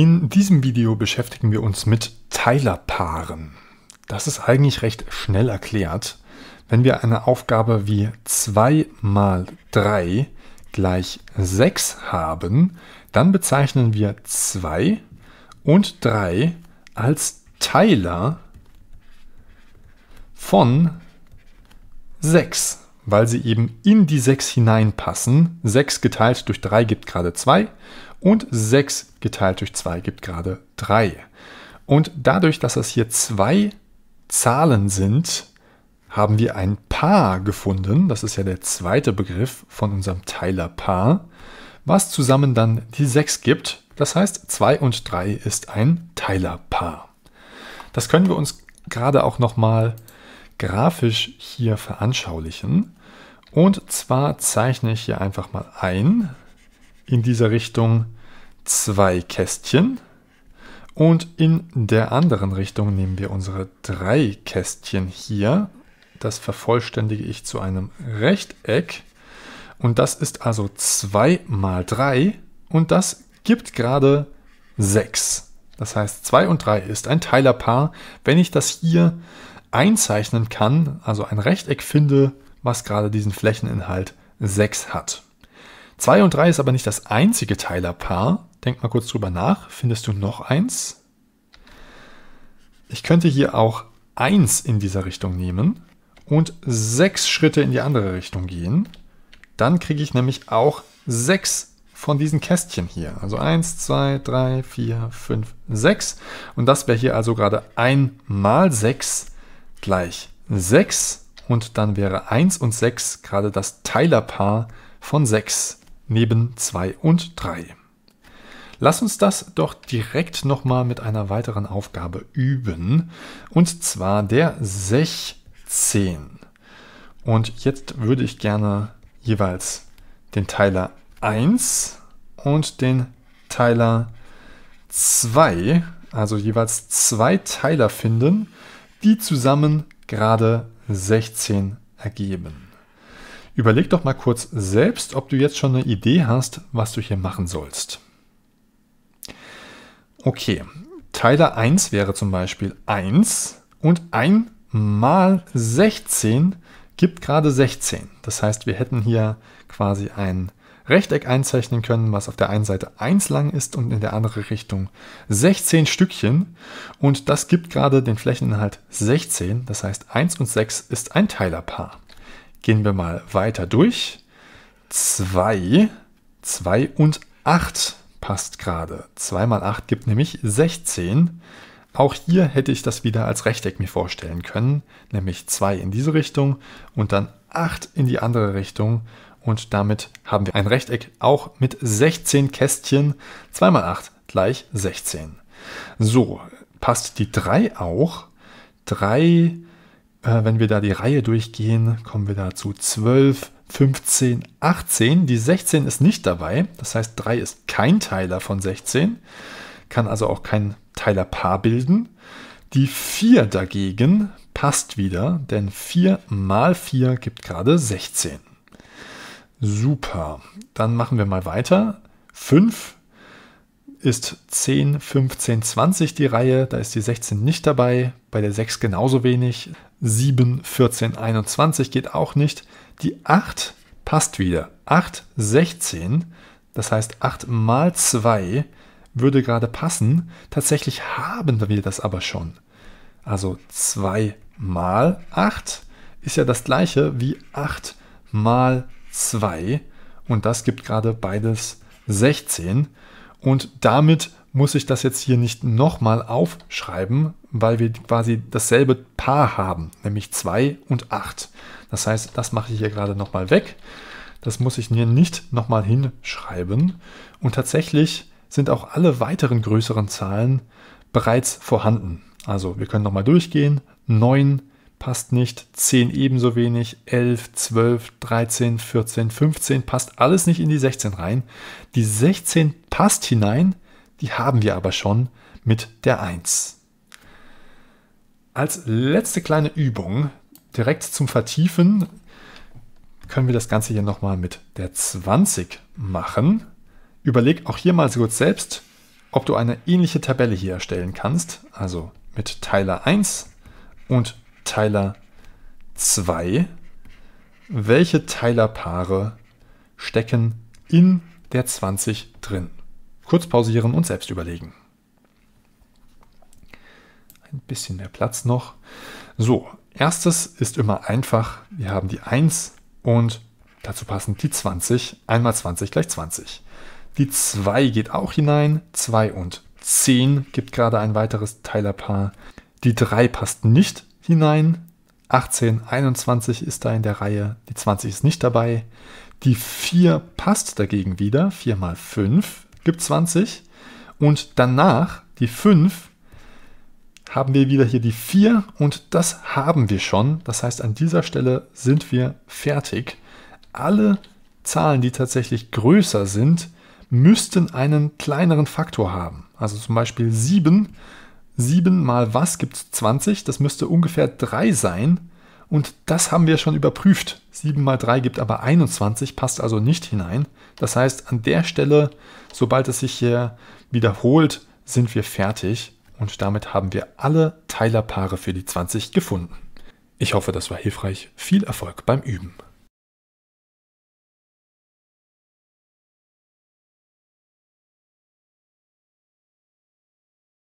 In diesem Video beschäftigen wir uns mit Teilerpaaren. Das ist eigentlich recht schnell erklärt. Wenn wir eine Aufgabe wie 2 mal 3 gleich 6 haben, dann bezeichnen wir 2 und 3 als Teiler von 6 weil sie eben in die 6 hineinpassen. 6 geteilt durch 3 gibt gerade 2 und 6 geteilt durch 2 gibt gerade 3. Und dadurch, dass das hier zwei Zahlen sind, haben wir ein Paar gefunden. Das ist ja der zweite Begriff von unserem Teilerpaar, was zusammen dann die 6 gibt. Das heißt, 2 und 3 ist ein Teilerpaar. Das können wir uns gerade auch nochmal mal grafisch hier veranschaulichen. Und zwar zeichne ich hier einfach mal ein, in dieser Richtung zwei Kästchen. Und in der anderen Richtung nehmen wir unsere drei Kästchen hier. Das vervollständige ich zu einem Rechteck. Und das ist also 2 mal 3 und das gibt gerade 6. Das heißt, 2 und 3 ist ein Teilerpaar. Wenn ich das hier einzeichnen kann, also ein Rechteck finde, was gerade diesen Flächeninhalt 6 hat. 2 und 3 ist aber nicht das einzige Teilerpaar. Denk mal kurz drüber nach. Findest du noch eins? Ich könnte hier auch 1 in dieser Richtung nehmen und 6 Schritte in die andere Richtung gehen. Dann kriege ich nämlich auch 6 von diesen Kästchen hier. Also 1, 2, 3, 4, 5, 6. Und das wäre hier also gerade 1 mal 6 gleich 6 und dann wäre 1 und 6 gerade das Teilerpaar von 6 neben 2 und 3. Lass uns das doch direkt nochmal mit einer weiteren Aufgabe üben und zwar der 16. Und jetzt würde ich gerne jeweils den Teiler 1 und den Teiler 2, also jeweils zwei Teiler finden die zusammen gerade 16 ergeben. Überleg doch mal kurz selbst, ob du jetzt schon eine Idee hast, was du hier machen sollst. Okay, Teiler 1 wäre zum Beispiel 1 und 1 mal 16 gibt gerade 16. Das heißt, wir hätten hier quasi ein Rechteck einzeichnen können, was auf der einen Seite 1 lang ist und in der anderen Richtung 16 Stückchen. Und das gibt gerade den Flächeninhalt 16. Das heißt, 1 und 6 ist ein Teilerpaar. Gehen wir mal weiter durch. 2, 2 und 8 passt gerade. 2 mal 8 gibt nämlich 16. Auch hier hätte ich das wieder als Rechteck mir vorstellen können, nämlich 2 in diese Richtung und dann 8 in die andere Richtung und damit haben wir ein Rechteck auch mit 16 Kästchen. 2 mal 8 gleich 16. So, passt die 3 auch? 3, äh, wenn wir da die Reihe durchgehen, kommen wir da zu 12, 15, 18. Die 16 ist nicht dabei. Das heißt, 3 ist kein Teiler von 16. Kann also auch kein Teilerpaar bilden. Die 4 dagegen passt wieder, denn 4 mal 4 gibt gerade 16. Super. Dann machen wir mal weiter. 5 ist 10, 15, 20 die Reihe. Da ist die 16 nicht dabei. Bei der 6 genauso wenig. 7, 14, 21 geht auch nicht. Die 8 passt wieder. 8, 16. Das heißt 8 mal 2 würde gerade passen. Tatsächlich haben wir das aber schon. Also 2 mal 8 ist ja das gleiche wie 8 mal 2 2 und das gibt gerade beides 16 und damit muss ich das jetzt hier nicht nochmal aufschreiben, weil wir quasi dasselbe Paar haben, nämlich 2 und 8. Das heißt, das mache ich hier gerade nochmal weg. Das muss ich mir nicht nochmal hinschreiben. Und tatsächlich sind auch alle weiteren größeren Zahlen bereits vorhanden. Also wir können nochmal durchgehen. 9, passt nicht, 10 ebenso wenig, 11, 12, 13, 14, 15 passt alles nicht in die 16 rein. Die 16 passt hinein, die haben wir aber schon mit der 1. Als letzte kleine Übung, direkt zum Vertiefen, können wir das Ganze hier nochmal mit der 20 machen. Überleg auch hier mal so gut selbst, ob du eine ähnliche Tabelle hier erstellen kannst, also mit Teiler 1 und Teiler 2. Welche Teilerpaare stecken in der 20 drin? Kurz pausieren und selbst überlegen. Ein bisschen mehr Platz noch. So, erstes ist immer einfach. Wir haben die 1 und dazu passend die 20. Einmal 20 gleich 20. Die 2 geht auch hinein. 2 und 10 gibt gerade ein weiteres Teilerpaar. Die 3 passt nicht hinein. 18, 21 ist da in der Reihe, die 20 ist nicht dabei. Die 4 passt dagegen wieder, 4 mal 5 gibt 20. Und danach, die 5, haben wir wieder hier die 4 und das haben wir schon. Das heißt, an dieser Stelle sind wir fertig. Alle Zahlen, die tatsächlich größer sind, müssten einen kleineren Faktor haben. Also zum Beispiel 7 7 mal was gibt 20, das müsste ungefähr 3 sein. Und das haben wir schon überprüft. 7 mal 3 gibt aber 21, passt also nicht hinein. Das heißt, an der Stelle, sobald es sich hier wiederholt, sind wir fertig. Und damit haben wir alle Teilerpaare für die 20 gefunden. Ich hoffe, das war hilfreich. Viel Erfolg beim Üben.